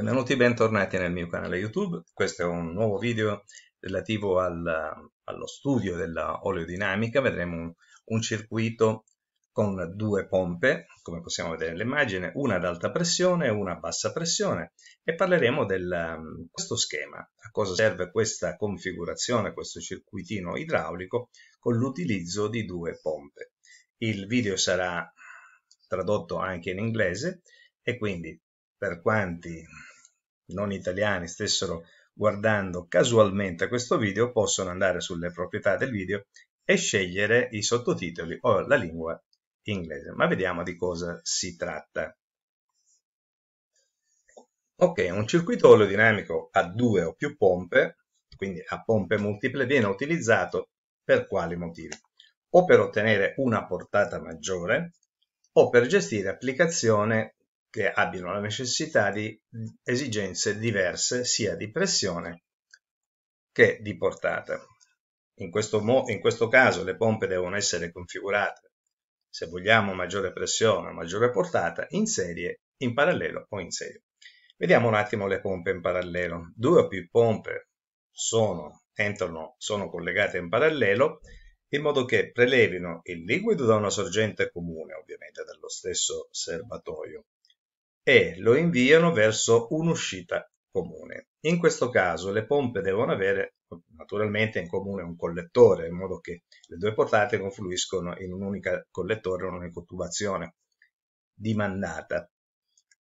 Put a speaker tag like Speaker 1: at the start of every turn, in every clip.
Speaker 1: Benvenuti, bentornati nel mio canale YouTube. Questo è un nuovo video relativo al, allo studio della oleodinamica. Vedremo un, un, circuito con due pompe, come possiamo vedere nell'immagine, una ad alta pressione e una a bassa pressione e parleremo di questo schema, a cosa serve questa configurazione, questo circuitino idraulico con l'utilizzo di due pompe. Il video sarà tradotto anche in inglese e quindi per quanti non italiani stessero guardando casualmente questo video possono andare sulle proprietà del video e scegliere i sottotitoli o la lingua inglese. Ma vediamo di cosa si tratta. Ok, un circuito oleodinamico a due o più pompe, quindi a pompe multiple, viene utilizzato per quali motivi? O per ottenere una portata maggiore o per gestire applicazioni che abbiano la necessità di esigenze diverse sia di pressione che di portata. In questo, in questo caso le pompe devono essere configurate, se vogliamo maggiore pressione o maggiore portata, in serie, in parallelo o in serie. Vediamo un attimo le pompe in parallelo. Due o più pompe sono, entrano, sono collegate in parallelo in modo che prelevino il liquido da una sorgente comune, ovviamente dallo stesso serbatoio, e lo inviano verso un'uscita comune. In questo caso le pompe devono avere naturalmente in comune un collettore, in modo che le due portate confluiscono in un'unica collettore, un'unica tubazione dimandata.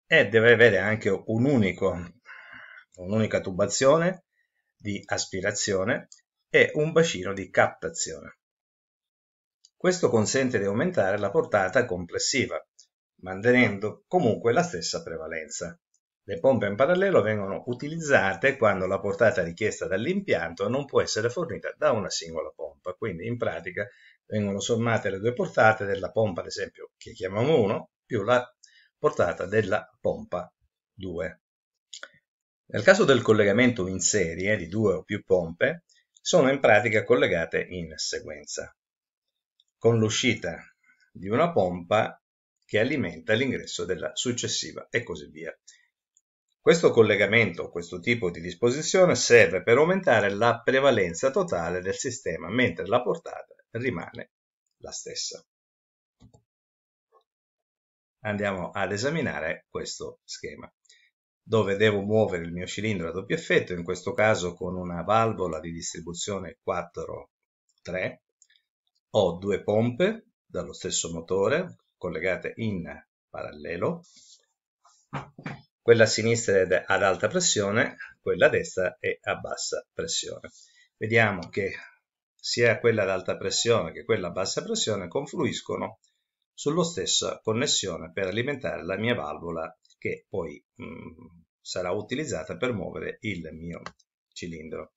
Speaker 1: E deve avere anche un unico, un'unica tubazione di aspirazione e un bacino di captazione. Questo consente di aumentare la portata complessiva mantenendo comunque la stessa prevalenza. Le pompe in parallelo vengono utilizzate quando la portata richiesta dall'impianto non può essere fornita da una singola pompa, quindi in pratica vengono sommate le due portate della pompa, ad esempio, che chiamiamo 1, più la portata della pompa 2. Nel caso del collegamento in serie di due o più pompe, sono in pratica collegate in sequenza. Con l'uscita di una pompa che alimenta l'ingresso della successiva e così via. Questo collegamento, questo tipo di disposizione, serve per aumentare la prevalenza totale del sistema, mentre la portata rimane la stessa. Andiamo ad esaminare questo schema, dove devo muovere il mio cilindro a doppio effetto, in questo caso con una valvola di distribuzione 4-3, ho due pompe dallo stesso motore, collegate in parallelo, quella a sinistra è ad alta pressione, quella a destra è a bassa pressione. Vediamo che sia quella ad alta pressione che quella a bassa pressione confluiscono sulla stessa connessione per alimentare la mia valvola che poi mh, mm, sarà utilizzata per muovere il mio cilindro.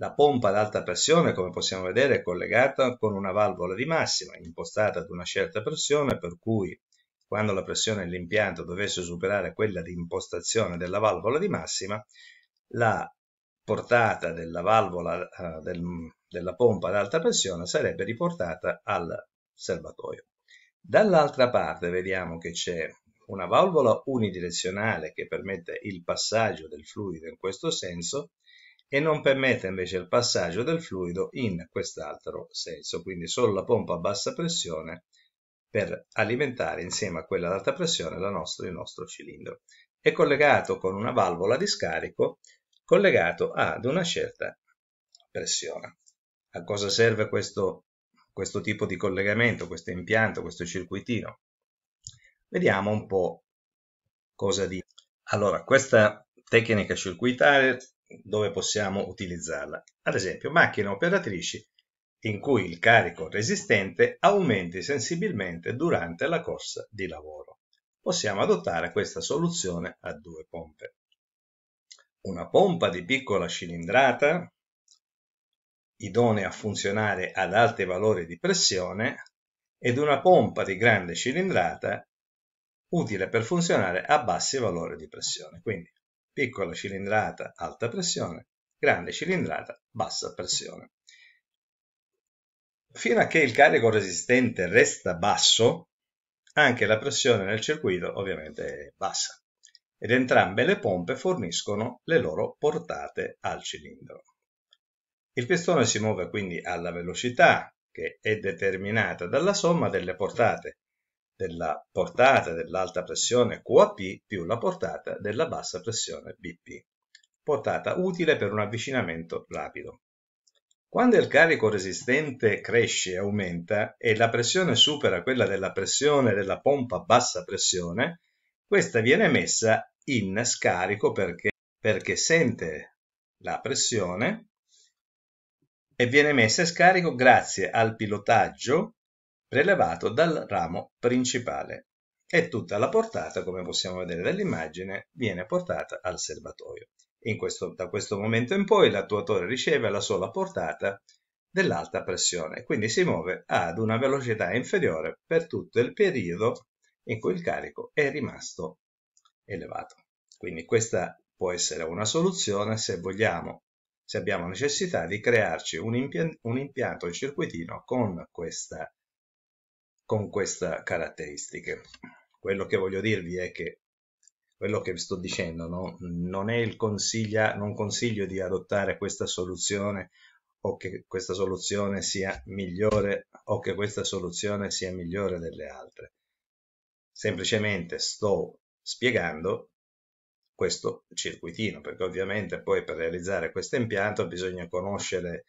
Speaker 1: La pompa ad alta pressione, come possiamo vedere, è collegata con una valvola di massima impostata ad una certa pressione, per cui quando la pressione dell'impianto dovesse superare quella di impostazione della valvola di massima, la portata della valvola eh, del, della pompa ad alta pressione sarebbe riportata al serbatoio. Dall'altra parte vediamo che c'è una valvola unidirezionale che permette il passaggio del fluido in questo senso e non permette invece il passaggio del fluido in quest'altro senso, quindi solo la pompa a bassa pressione per alimentare insieme a quella ad alta pressione nostra, il nostro cilindro. È collegato con una valvola di scarico collegato ad una certa pressione. A cosa serve questo, questo tipo di collegamento, questo impianto, questo circuitino? Vediamo un po' cosa dice. Allora, questa tecnica circuitale dove possiamo utilizzarla. Ad esempio, macchine operatrici in cui il carico resistente aumenti sensibilmente durante la corsa di lavoro. Possiamo adottare questa soluzione a due pompe. Una pompa di piccola cilindrata, idonea a funzionare ad alti valori di pressione, ed una pompa di grande cilindrata utile per funzionare a bassi valori di pressione. Quindi piccola cilindrata alta pressione, grande cilindrata bassa pressione. Fino a che il carico resistente resta basso, anche la pressione nel circuito ovviamente è bassa ed entrambe le pompe forniscono le loro portate al cilindro. Il pistone si muove quindi alla velocità che è determinata dalla somma delle portate della portata dell'alta pressione QAP più la portata della bassa pressione BP, portata utile per un avvicinamento rapido. Quando il carico resistente cresce e aumenta e la pressione supera quella della pressione della pompa a bassa pressione, questa viene messa in scarico perché, perché sente la pressione e viene messa in scarico grazie al pilotaggio prelevato dal ramo principale e tutta la portata, come possiamo vedere dall'immagine, viene portata al serbatoio. Questo, da questo momento in poi l'attuatore riceve la sola portata dell'alta pressione, quindi si muove ad una velocità inferiore per tutto il periodo in cui il carico è rimasto elevato. Quindi questa può essere una soluzione se vogliamo, se abbiamo necessità di crearci un, impia un impianto, un circuitino con questa con queste caratteristiche. Quello che voglio dirvi è che quello che vi sto dicendo no? non è il consiglia, non consiglio di adottare questa soluzione o che questa soluzione sia migliore o che questa soluzione sia migliore delle altre. Semplicemente sto spiegando questo circuitino, perché ovviamente poi per realizzare questo impianto bisogna conoscere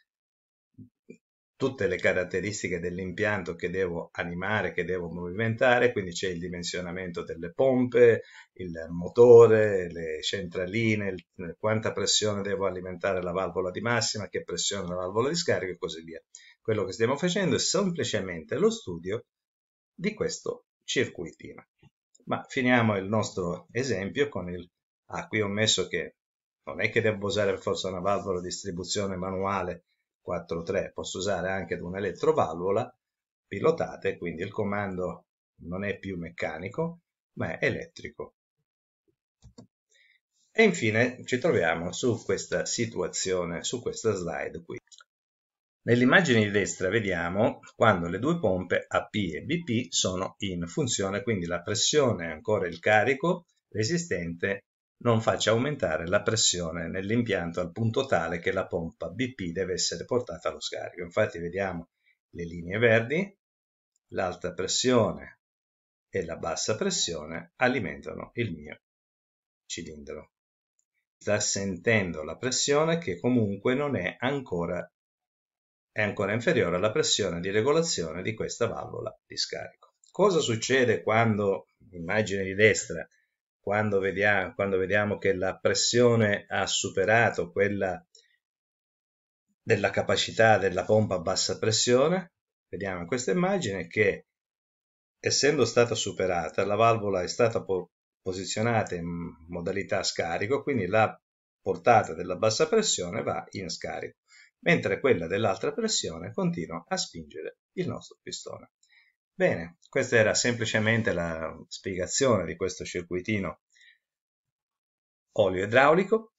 Speaker 1: tutte le caratteristiche dell'impianto che devo animare, che devo movimentare, quindi c'è il dimensionamento delle pompe, il motore, le centraline, il, eh, quanta pressione devo alimentare la valvola di massima, che pressione la valvola di scarico e così via. Quello che stiamo facendo è semplicemente lo studio di questo circuitino. Ma finiamo il nostro esempio con il... Ah, qui ho messo che non è che devo usare forse una valvola di distribuzione manuale 4.3 posso usare anche ad un'elettrovalvola pilotate, quindi il comando non è più meccanico, ma è elettrico. E infine ci troviamo su questa situazione, su questa slide qui. Nell'immagine di destra vediamo quando le due pompe AP e BP sono in funzione, quindi la pressione è ancora il carico resistente non faccia aumentare la pressione nell'impianto al punto tale che la pompa BP deve essere portata allo scarico. Infatti vediamo le linee verdi, l'alta pressione e la bassa pressione alimentano il mio cilindro. Sta sentendo la pressione che comunque non è ancora, è ancora inferiore alla pressione di regolazione di questa valvola di scarico. Cosa succede quando, immagine di destra, quando vediamo, quando vediamo che la pressione ha superato quella della capacità della pompa a bassa pressione, vediamo in questa immagine che essendo stata superata la valvola è stata po posizionata in modalità scarico, quindi la portata della bassa pressione va in scarico, mentre quella dell'altra pressione continua a spingere il nostro pistone. Bene, questa era semplicemente la spiegazione di questo circuitino olio idraulico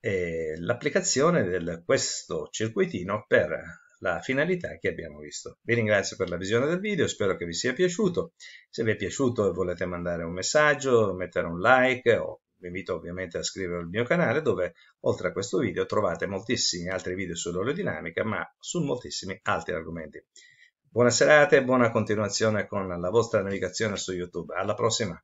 Speaker 1: e l'applicazione di questo circuitino per la finalità che abbiamo visto. Vi ringrazio per la visione del video, spero che vi sia piaciuto. Se vi è piaciuto e volete mandare un messaggio, mettere un like o vi invito ovviamente a iscrivervi al mio canale dove oltre a questo video trovate moltissimi altri video sull'oleodinamica ma su moltissimi altri argomenti. Buona serata e buona continuazione con la vostra navigazione su YouTube. Alla prossima!